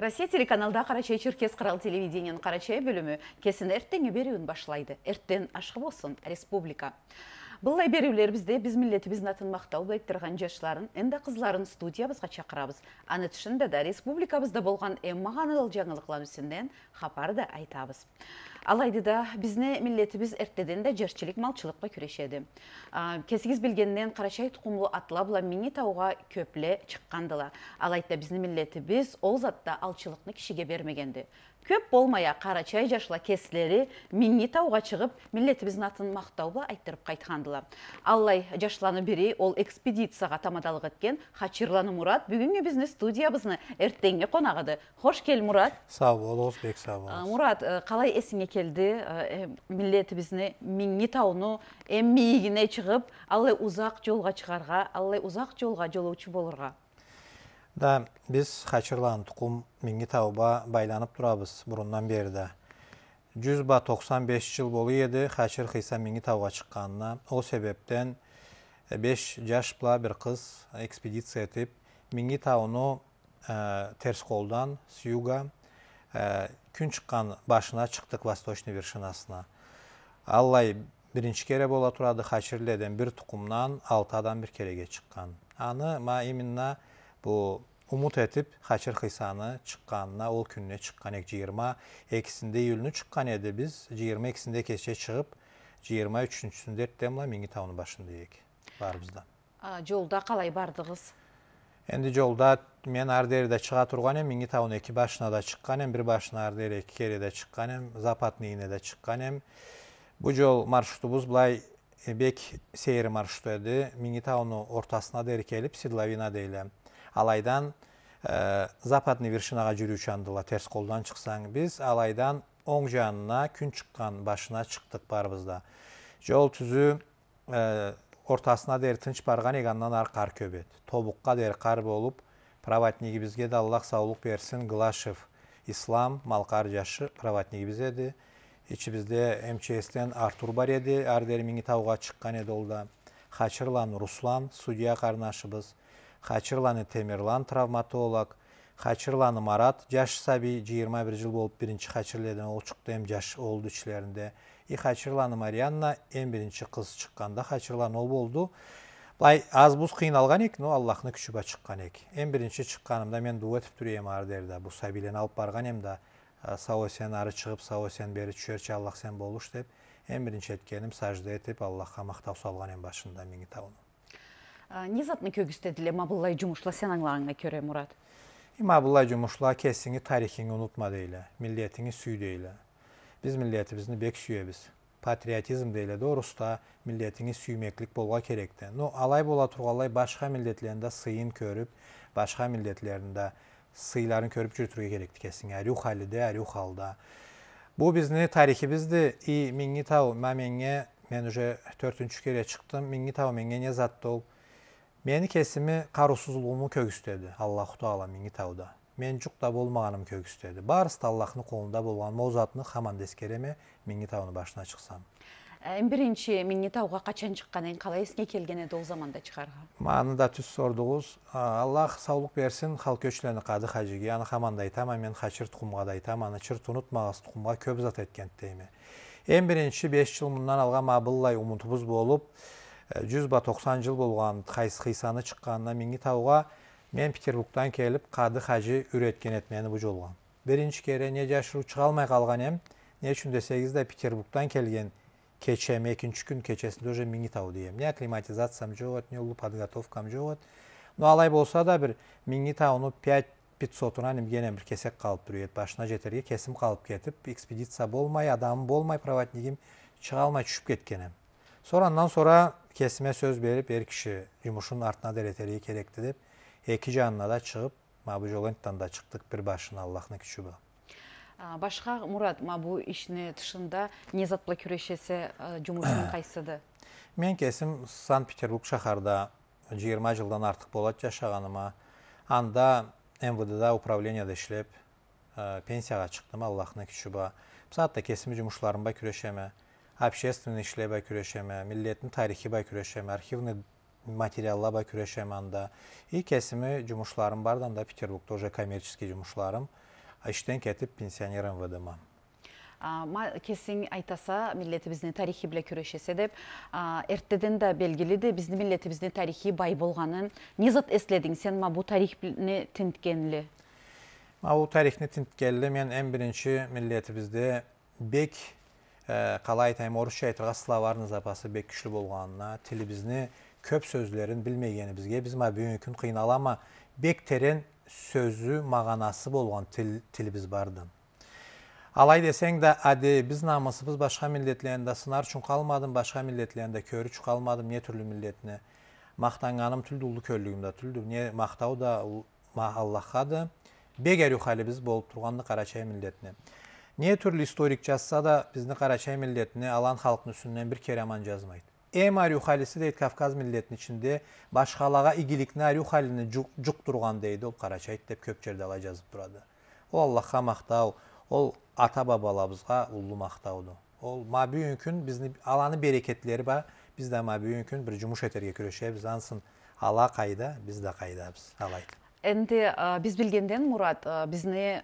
Россия телеканалда Қарачай Черкес қырал телевидениенің Қарачай бөлімі кесін әрттен өн башылайды. Әрттен ашқы болсын, республика. Бұл бізде, біз милletimizdin атын мақтау айттырған жашыларын енді қызларын студиябызға чақырабыз. Аны түшінде да республикабызда болған эмма ғаныл жаңылықлар үсінден хапарды айтабыз. Алайды да бізне милletimiz әрттеден де жерчілік малчылыққа күрешеді. Кесігіз білгеннен қарашай тұқымлы атла бұла мини тауға көпле шыққандыла. Алайда біздің милletimiz ол затта алчылықны кишиге бермегенді көп болмая қара чай жашыла кесілері минни тауға шығып милletибиздин атын мақтауға айттырып қайтқандыла. аллай жашыланы бірі ол экспедицияға тамадалык еткен хачирланы мурат бүгінгі студия студиябызны әрттенге қонағыды. хош кел Мұрат. сау бол бек сау бол Мұрат, э, қалай эсиңе келді, э, э, милеті бізіні тауну тауыны ийгине аллай узак жолға чыгарга аллай узак жолға жолоочу болырға да біз хачырлан тукум миңги тауба байланып тұрабыз бұрыннан бері да ба жыл болу еді хачыр хыйса миңги тауға шыққанына О себептен 5 жаш бір бир кыз экспедиция этип миңги тауну терс қолдан с күн шыққан башына шықтық восточный вершинасына аллай бірінші кере бола турады хачирледен бір тукумдан 6 адам бір кереге шыққан. аны ма именно bu umut etip Haçır Hıysa'nı çıkkanına, ol gününe çıkkan ek 20 ekisinde yülünü çıkkan edi biz 20 ekisinde keçe çıkıp 23 üçüncüsünde demla mingi tavını başındayık barımızdan. Жолда қалай бардыңыз? Енді жолда мен ардерде шыға тұрған едім, Меңгетауын екі башына да шыққан едім, бір башына ардер екі кере де шыққан едім, запатныйына да шыққан едім. Бұл жол маршрутыбыз былай бек сейір маршруты еді. Меңгетауының ортасына дер келіп, Сидловина дейлем. алайдан ә, западный вершинаға жүрүү чандыла терс қолдан чыксаң біз алайдан оң жанына күн чыккан башына шықтық барбызда жол түзі ә, ортасына дер тынч барған еганнан ар қар көбет тобукка дер қар болып проводнигибизге да аллах саулық берсін глашев ислам малқар жашы проводнигибиз еді ичибизде мчстен артур бар еді ардер тауға шыққан еді ол хачырлан руслан судья карындашыбыз Хачырланы Темирлан травматолог, Хачырланы Марат, жаш саби 21 жыл болып биринчи Хачырледен ол чыкты, эм жаш олду ичилеринде. И Хачырланы Марианна эм биринчи кыз чыкканда Хачырлан ол болду. Былай аз бұз қиналған ек, но Аллахны күшіба шыққан ек. Ең бірінші шыққанымда мен дуа өтіп түрейім ардерді. Бұл сабилен алып барған эм да, сау сен ары шығып, сау сен бері түшерші Аллах сен болуш деп. Ең бірінші еткенім сажда етіп, Аллахка мақтау салган эм башында не затны көгістеділі мабыллай жұмышла сен аңларыңа көре, Мұрат? Мабыллай жұмышла кесіңі тарихini unutma deyle, milliyetini suyu deyle. Biz milletimizni bek suyemiz. Patriotizm deyle doğrusu da milletini süymeklik bolga kerekti. No, alay bola turgalay başka milletlerinde sıyın körüp, başka milletlerinde sıyların körüp cürtürge gerekti kesin. Yani ruh halide, ruh halda. Bu bizni tarihi bizdi. İyi mingi tav, ma menge, ben önce törtüncü kere çıktım. Mingi tav, menge ne zattı ol. Meni kesimi qarusuzluğumu Аллах Allah ала мені тауда. Мен жүк болмағаным көк үстеді. Барыс Аллахның қолында болған мозатны хаман дескереме мені тауны башына шықсам. Әм бірінші мені тауға қачан шыққанын қалай еске келген еді ол заманда шығарға? Маны да түс сордығыз. Аллах саулық берсін, халық өшілені қады қажығы. Аны хаманда айтама, мен қашыр тұқымға да айтам, аны чыр тұнытмағыз тұқымға көп зат еткен дейме. Әм бірінші 5 жыл мұндан алған мабыллай ұмынтыбыз болып, 190 жыл болған қайсы қисаны шыққанына миңи тауға мен петербургтан келіп қады хажы үйреткен эт мени бұл жолға бірінші кере не жашыру шыға алмай қалған ем не үшін десеңиз де петербургтан келген кечем екінші күн кечесінде уже миңи тау дейем. не акклиматизациям жоқ не подготовкам жок Ну но алай болса да бір миңи тауны пять пятьсотунан емгене бір кесек қалып башына жетерге кесім қалып кетип экспедиция болмай адамым болмай проводнигим шыға алмай түшіп кеткен ем сорандан соң kesime söz berip er kişi yumuşun artına dereteri kerek edip эки жанына да чыгып мабу жолонттан да чыктык бир башына аллахны күчү бу башка мурат мабу ишине тышында эмне зат менен күрөшесе жумушуң кайсыды мен кесим санкт петербург шаарда жыйырма жылдан артык болот жашаганыма анда мвдда управленияда иштеп пенсияга чыктым аллахны күчү ба саатта кесим жумушларымба күрөшөмө общественный işle бәкүрешемә, милләтнең тарихи бәкүрешемә, архивны материалла бәкүрешемә анда. И кесимы жумышларым бардан да Петербургта уже коммерческий жумышларым. Аштен кетип пенсионерым выдыма. Ма кесин айтаса милләтебезне тарихи белә күрешесе деп, эрттеден дә белгиле ди, безне милләтебезне тарихи бай булганын незат эсләдин сен ма бу тарихны тинткәнле. Ма бу тарихны тинткәнле мен иң беренче милләтебездә бек қалай айтайын орысша айтарға словарный запасы бек күшілі болғанына тілімізді көп сөздерін бізге біз ма бүгінгі күн қинала бек терен сөзі мағанасы болған тіл тіліміз барды алай десең де әдей біз намысыбыз башқа милетлерінде сынар үшін қалмадым башқа милетлерінде көрі үшін қалмадым не түрлі миллетіне мақтанғаным тілді ұлы көрлігімді түлді не мақтау да аллахады да бек әлюхалібіз болып тұрғанды қарачай миллетіне не түрлі историк жазса да біздің қарачай милдетіне алан халқының үстінен бір кераман жазмайды эм рюхалиси дейді кавказ милдетинин ичинде башкалага ийгиликне рюхалини жуктурган дейді ол деп көп жерде алай жазып тұрады ол аллахка мақтау ол ата бабаларыбызга улуу мақтауды ол мабүйүн күн биздин аланын берекеттери ба биз да мабүйүн күн бір жұмыс етерге күрөшөбүз ансын ала қайда біз де кайдабыз алайт энди биз билгенден мурад бизни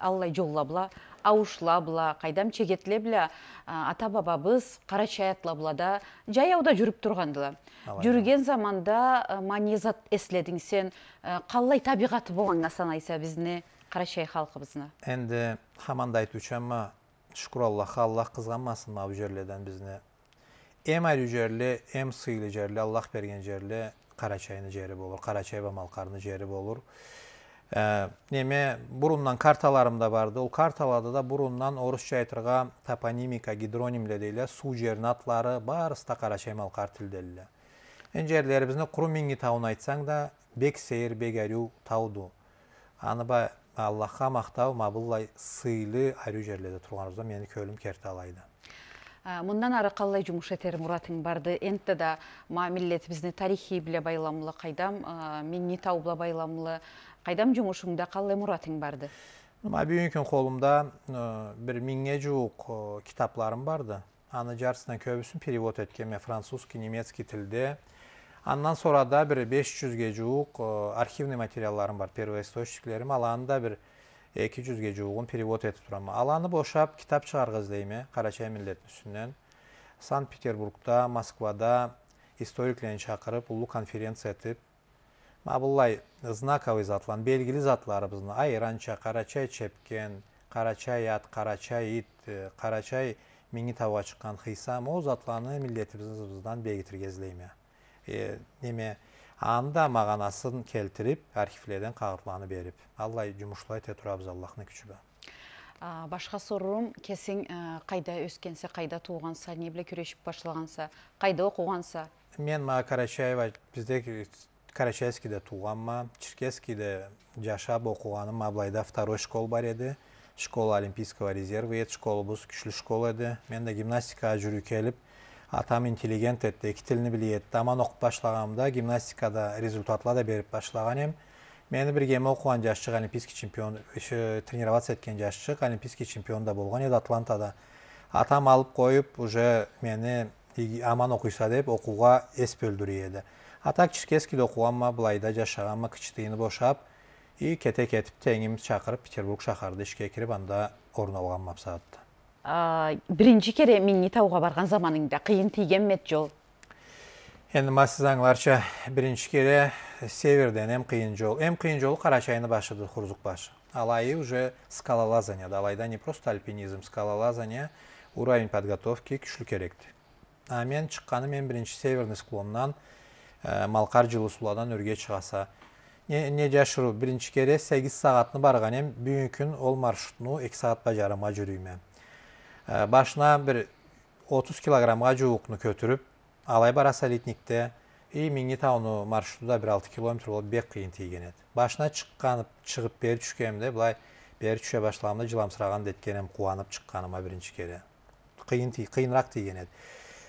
аллай аушла ауышлабла кайдам чегетлебла ата бабабыз кара чай атлаблада жаяуда жүрүп тургандыла жүрген заманда манизат эследиң сен қаллай табигаты болгонуна санайса бизни кара чай халкыбызны энди хаманды айтуучама шүкүр аллах кызганмасын мына бул жерлерден эм эм сыйлы аллах берген жерле карачайдын жери болур кара ба малкардын жери болур неме мурундан карталарымда бар да ул да бурундан орыс айырган топонимика гидронимдер дейле суу жернин аттары баарысыда кара чай малкар тилдеиле жерлерибизди құру мини та айтсаң да бек бек арю тауды. аны ба аллахка макта мабылай сыйлыу арюу жерлерде турганыбыза менин көүм кертаай мындан ары қалай жұмыс етер мұратың барды енді да ма бізді тарихи байламылы байламлы мен тау табыла байламлы қайдам жумушуңда қалай мұратың барды мына бүгүнкү колумда бир миңге жуук китапларым барды Аны жартысынан көбісін перевод эткен мен французский немецкий тилде андан сонра да бир беш жүзгө жуук архивный материалдарым бар первоисточниклерим ал анда 200-ge joğun perevod etip duramı. Alanı boşap kitap çıqarğızlayımı e, Qaraçay Millet üstünden. San peterburgda Moskvada historiklerini çaqırıp ulu konferensiya etip Mabulay znakovый zatlan, belgili zatlarımızın Ayrança, Qaraçay çepken, Qaraçay at, Qaraçay it, e, Qaraçay mini tava çıqqan hıysam o zatlarını milletimizden begitir gezleyme. E, neme анда мағанасын келтіріп архивлерден кагырланы беріп. аллай жумушулай тетур турабыз аллахтын Башқа башка суроом қайда кайда өскенсе кайда тууганса не біле күрөшүп башлаганса қайда окуганса мен мага карачаева бизде карачаевскийде тууганмын черкесскийде жашап окуганым аблайда второй школ бар эди школа олимпийского резерва школы школабыз күшілі школа еді. мен де гимнастика жүрүү келіп, атам интеллигент еді екі тілін біледі аман оқып башлағанымда гимнастикада результатлар да беріп башлаған ем мені бір оқыған жашчык олимпийский чемпион тренироваться еткен жашчык олимпийский чемпион да болған еді атлантада атам алып қойып уже мені аман оқиса деп оқуға эс бөлдіреді так черкесскийде оқыған ма былайда жашаған ма кчтыны бошап и кете кетіп теңім шақырып петербург шаһарды ішке кіріп анда орын алған мақсатты биринчи кере миңни тауға барған заманыңда қиын тиген мет жол енді масыз аңларча биринчи кере северден эм кыйын жол эм кыйын жолу карачайны башыды хурзук башы алайы уже скалолазанияда алайда не просто альпинизм скалолазания уровень подготовки күчүлү керек. а мен чыкканы мен биринчи северный склоннан э, малқар жылы суладан өрге чыгаса не жашыру биринчи кере сегиз барған барган эм күн ол маршрутну эки саатка жарыма Башына бір 30 килограмға жуықны көтіріп, Алай Барас Алитникте, и Мини Тауну 16 6 километр болып бек қиын тиген еді. шығып чыққан, чығып бері түшкемде, түше башламында жылам деткенім, қуанып шыққаныма бірінші кере. Қиын ти, қиынрақ тиген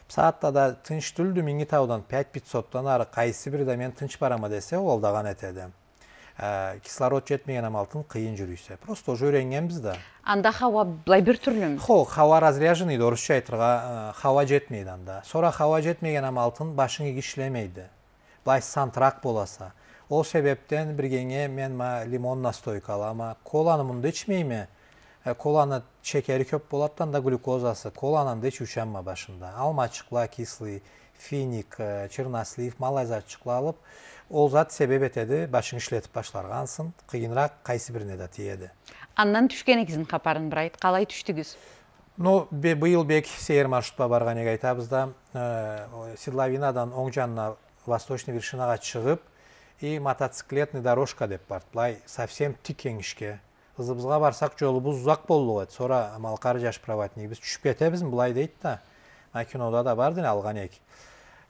Саатта да тынш түлді Мини Таудан 5-500-тан ары қайсы бірі да мен тынш барама десе, олдаған етеді. Э, кислород жетмеген амалтын қиын жүрүйсе просто уже үйренгенбіз да анда хава былай бир түрлүмү хо хава разряженный орусча айтырга э, хава жетмейт анда сора хава жетмеген амалтын башың ийги иштемейди былай сантырак боласа ол себептен биргеңе мен ма лимон настойка алама коланы мунду ичмейми э, коланы шекери көп болот да анда глюкозасы коланы анда ичүчү башында алмачыкла кислый финик e, чернослив малай зат чықлалып ол зат себеп етеді башың ішлетіп башларғансын, қиынырақ қайсы біріне да тиеді андан түшкен екенсің қапарын бір қалай түштіңіз ну биыл бек сейер маршрутқа барған ек айтабыз да седловинадан оң жанына восточный вершинаға шығып и мотоциклетный дорожка деп бар, былай совсем тик кеңішке ызыбызға барсақ жолыбыз ұзақ болду сора малқары жаш проводник біз түшіп кетебіз былай дейді да мына да бар алған ек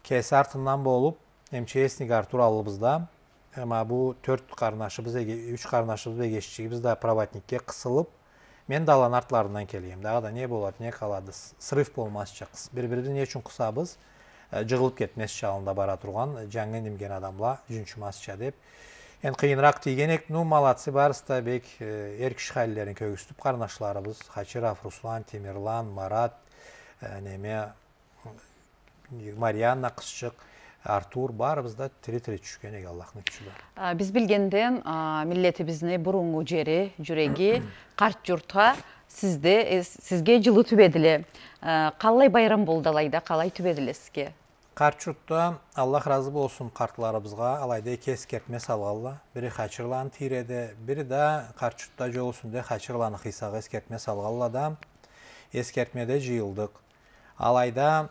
кээсар болып болуп мчс нигар тууралуу да эма бул төрт карындашыбыз үч карындашыбыз эгешчигибиз да проводникке кысылып мен даланын артларынан келгем дагы да не болот эмне кылабыз срыв болмасчыкыз бири бирибизди эмне үчүн кусабыз жыгылып кетмес чагында бара турган жаңы немген адамла жүнчүмасча деп эми кыйыныраак тийген эк ну молодцы баарысы да бек эр киши халилерин көгүзтүп карындашларыбыз хачиров руслан темирлан марат неме Марияна қысшық артур барыбыз да тире тире түшкөн еге аллахтын күчү бар биз билгенден милletибиздин бурунку жери жүрөгү қарт журтка сізде сізге жылы түбеділі қаллай байрам болду алайда қалай түбөдүле сизге карт журтта аллах разы болсын картларыбызга алайда эки эскертме салғалы. Бірі хачырланы тиреде бірі да карт журтта жол үстүндө хачырланы ескертме эскертме адам. да эскертмеде жыйылдык алайда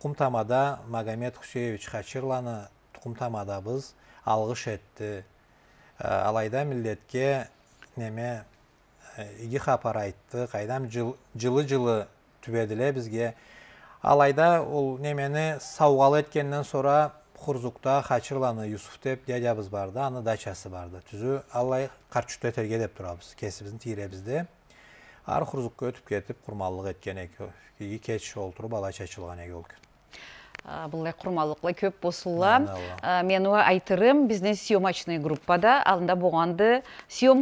тұқымтамада магомед хусеевич хачирланы тұқымтамада біз алғыш етті ә, алайда милетке неме үйгі ә, хапар айтты қайдам жылы жылы түбеділе бізге алайда ол немені сауғалы еткеннен сора Құрзуқта хачырланы юсуф деп біз барды аны дачасы барды түзү алай қарчүтті терге деп турабыз кесибиздин бізді. ар хурзукка өтүп кетип әткен әкі, үйгі кетші олтуруп алай бұлай құрмалықлай көп босылы. мен айтырым бізден съемочный группада алында болғанды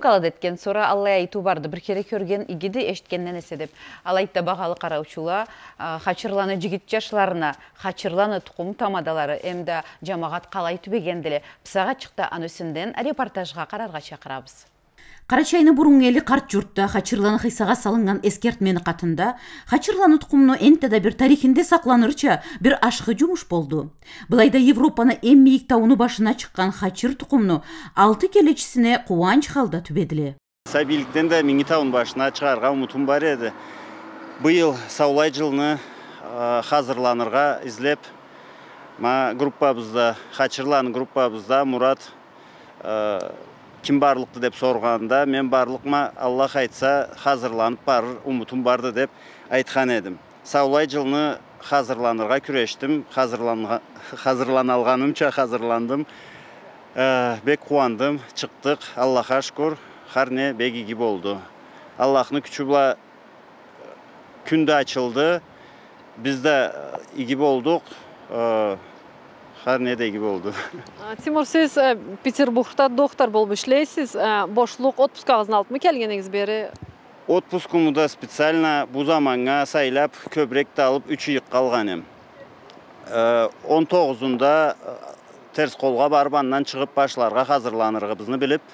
қалады еткен сора аллай айту барды бір кере көрген игіді ешткеннен әседіп деп ал бағалы қараушыла, қачырланы жігіт жашыларына қачырланы тұқым тамадалары әмді жамағат қалай түбегенделе пысаға шықты анысынден репортажға қарарға шақырабыз Қарачайны бұрын эли қарт журтта хачырлан хыйсага салынған эскертмени қатында, Қачырланы тұқымыны энтеде бір тарихинде сакланырча бір ашқы жұмыш болды. Бұлайда европаны әммейік бийик башына чыққан хачыр тұқымыны алты келечисине кубанч халда түбеділі. сабийликтен де мені тауын башына чыгарга ұмытым бар еді. быйыл саулай жылыны қазырланырға издеп ма группабызда хачырлан группабызда мурат кім барлықты деп сорғанда мен барлықма аллах айтса хазырланып бар ұмытым барды деп айтқан едім саулай жылны хазырланырға күрештім хазырланалғанымша хазырландым ә, бек қуандым шықтық аллаға шүкір харне бегиги болды аллахны күчү күнді күнді ачылды биз да иги кар недеги болду тимур сіз петербургта доктор болып болуп иштейсиз боштук отпускагызды алыпмы келгениңиз бери отпускумда специально бул заманга сайлап көбүрөөк да алып үч ыйык калган эм он тогузунда терс колго барбандан шығып башыларга азырланырыбызды біліп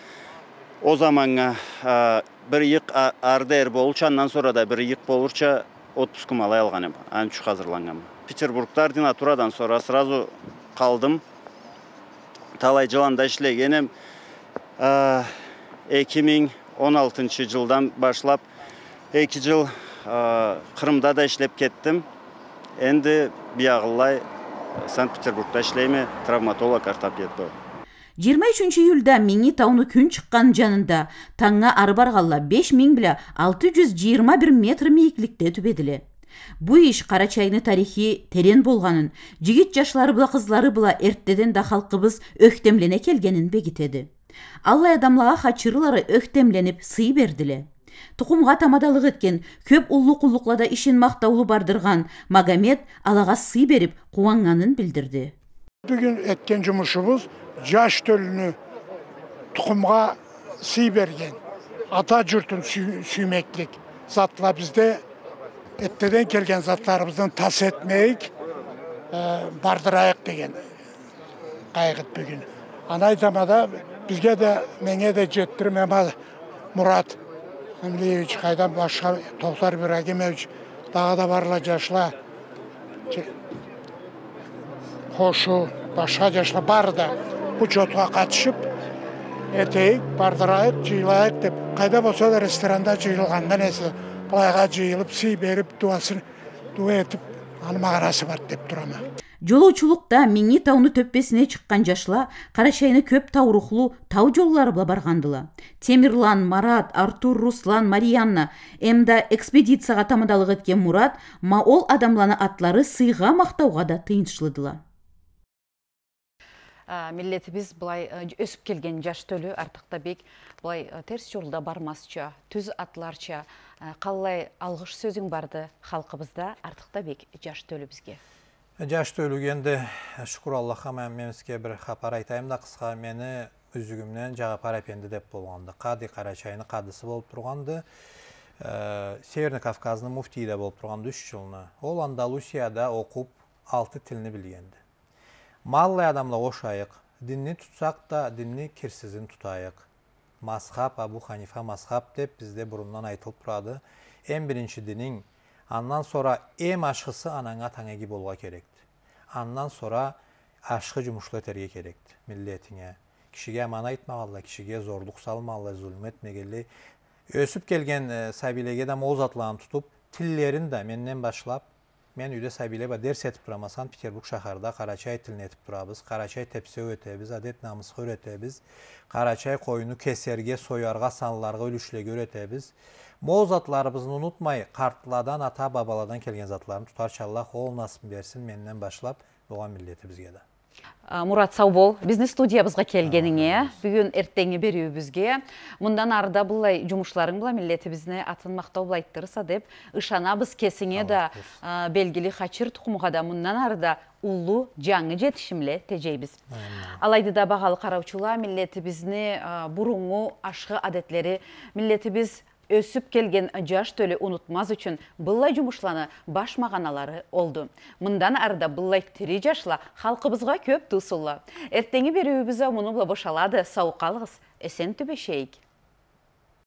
о заманға бир ыйык ардер болчу андан sonra да бир ыйык болурча отпускум алай алған ем ан үчүн азырлангам петербургда ординатурадан sonra сразу қалдым талай жыланда ішлеген ә, ем эки жылдан башлап эки жыл ә, қырымда да иштеп кеттім энди санкт петербургда ішлеймін травматолог ортопедбо жыйырма үчүнчү июлда миңи тауны күн шыққан жанында таңга ары барганла беш миң 621 алты жүз метр мийикликте түбедиле Бұй иш кара тарихи терен болғанын, жигит жашылары бұла қызлары бұла әрттеден да халкыбыз өктемлене келгенин бекитеди аллай адамлаға хачырлары өктемленіп сый бердиле Тұқымға тамадалык эткен көп ұллы құлықлада ішін мақтаулы бардырған магомед алаға сый беріп қуанғанын билдирди бүгүн эткен жумушубуз жаш төлүнү тұқымға сый берген ата журтун сүймеклік затла бизде беттеден келген заттарымызды тас етмейік ә, бардырайық деген бүгін. ана айтамада бізге де менге де жеттірмема мұрат әмлеевич қайдан басқа тоқтар ибрагимович тағы да барла жашла қошу басқа жашла бары да учетқа қатысып етейік бардырайық деп қайда болса да ресторанда жиылғанда несі былайға жиылып сый беріп дуасын ду етіп алмағарасы бар деп тұрама жолоочулукта миңи тауны төппесине чыккан жашла карачайны көп тау рухлуу тау жолларына баргандыла темирлан марат артур руслан марианна эмда экспедицияга тамадалык эткен мурат маол адамланы атлары сыйга мактауга да тыйынчылыдыла Ә, милletибиз былай ә, өсіп келген жаш төлі артықта бек былай ә, терс жолда бармасча түз атларча қалай алғыш сөзің барды халкыбызда артықта бек жаш төлі бізге жаш төлігенде шүкір аллаха мен бір хабар айтайын да қысқа мені үзігімнен жаға парапенді деп болғанды кады кара қадысы болып тұрғанды турганды северный кавказның да болуп тұрғанды үш жылына ол андалусияда оқып алты тилни білгенді Malla adamla qoşayıq. Dinni tutsak da dinni kirsizin tutayıq. Mazhab, Abu Hanife mazhab de bizde burundan aytılıb turadı. En birinci dinin andan sonra em aşısı anana tanegi bolğa kerekdir. Andan sonra aşkı cumuşlu terge kerekdir milletine. Kişiye emana etmağalla, kişiye zorluk salmağalla, zulmetmegeli. Ösüp gelgen e, sabilegedim o zatlarını tutup, tillerin de menden başlap, Мен үйде сәбилеба дәрс әтіп тұрамасан, Петербург шаһарда қарачай тілін әтіп тұрабыз, қарачай тепсе өтебіз, әдет намыс өретебіз, қарачай қойыны кесерге, соярға, санларға үлішілеге өретебіз. Мол затlarımızın unutmayı, kartlardan, ata babalardan kelgen zatlarını tutar. Allah ol nasip versin, menden başlap, doğan milletimiz gelir. мурат сау бол бизнес студиябызга келгениңе бүгүн эртеңи берүүбүзгө мындан арыда жұмышларың жумушларың була бізіне атын мактоо була айттырса деп ышанабыз кесиңе да белгілі хачир тукумуга да мындан арыда улуу жаңы жетишимле тежейбиз алайды да багалы караучулар милletибиздин буруңу ашкы адеттери біз өсіп келген жаш төлі ұнытмаз үшін бұллай жұмышланы баш мағаналары олды. Мұндан арда бұллай тірі қалқы халқыбызға көп тұсылы. бері өбізі мұны бұл бошалады. Сауқалығыз, әсен шейік.